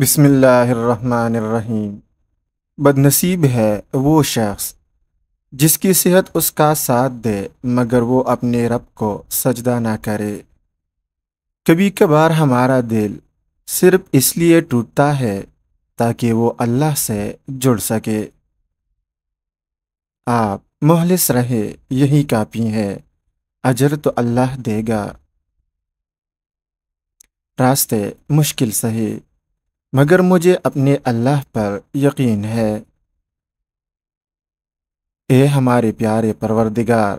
بسم اللہ الرحمن الرحیم بد نصیب ہے وہ شخص جس کی صحت اس کا ساتھ دے مگر وہ اپنے رب کو سجدہ نہ کرے کبھی کبھار ہمارا دل صرف اس لیے ٹوٹتا ہے تاکہ وہ اللہ سے جڑ سکے آپ مہلس رہے یہی کاپی ہے اجر تو اللہ دے گا راستے مشکل صحیح مگر مجھے اپنے اللہ پر یقین ہے اے ہمارے پیارے پروردگار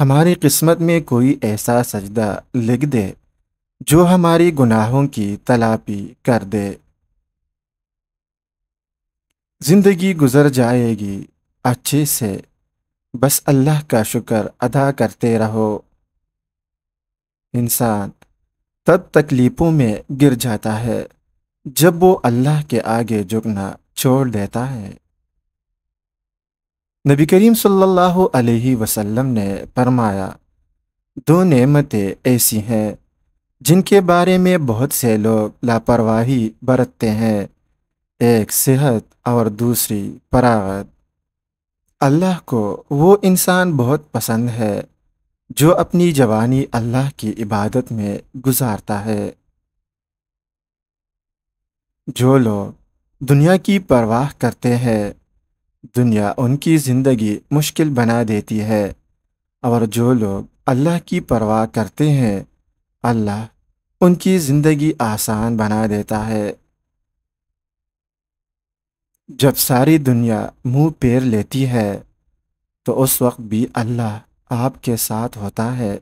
ہماری قسمت میں کوئی ایسا سجدہ لکھ دے جو ہماری گناہوں کی تلاپی کر دے زندگی گزر جائے گی اچھے سے بس اللہ کا شکر ادا کرتے رہو انسان تب تکلیفوں میں گر جاتا ہے جب وہ اللہ کے آگے جھکنا چھوڑ دیتا ہے نبی کریم صلی اللہ علیہ وسلم نے فرمایا دو نعمتیں ایسی ہیں جن کے بارے میں بہت سے لوگ لاپرواہی برتتے ہیں ایک صحت اور دوسری فراغت اللہ کو وہ انسان بہت پسند ہے جو اپنی جوانی اللہ کی عبادت میں گزارتا ہے جو لوگ دنیا کی پرواہ کرتے ہیں دنیا ان کی زندگی مشکل بنا دیتی ہے اور جو لوگ اللہ کی پرواہ کرتے ہیں اللہ ان کی زندگی آسان بنا دیتا ہے جب ساری دنیا منہ پیر لیتی ہے تو اس وقت بھی اللہ آپ کے ساتھ ہوتا ہے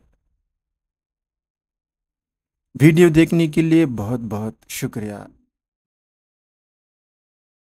ویڈیو دیکھنے کے لیے بہت بہت شکریہ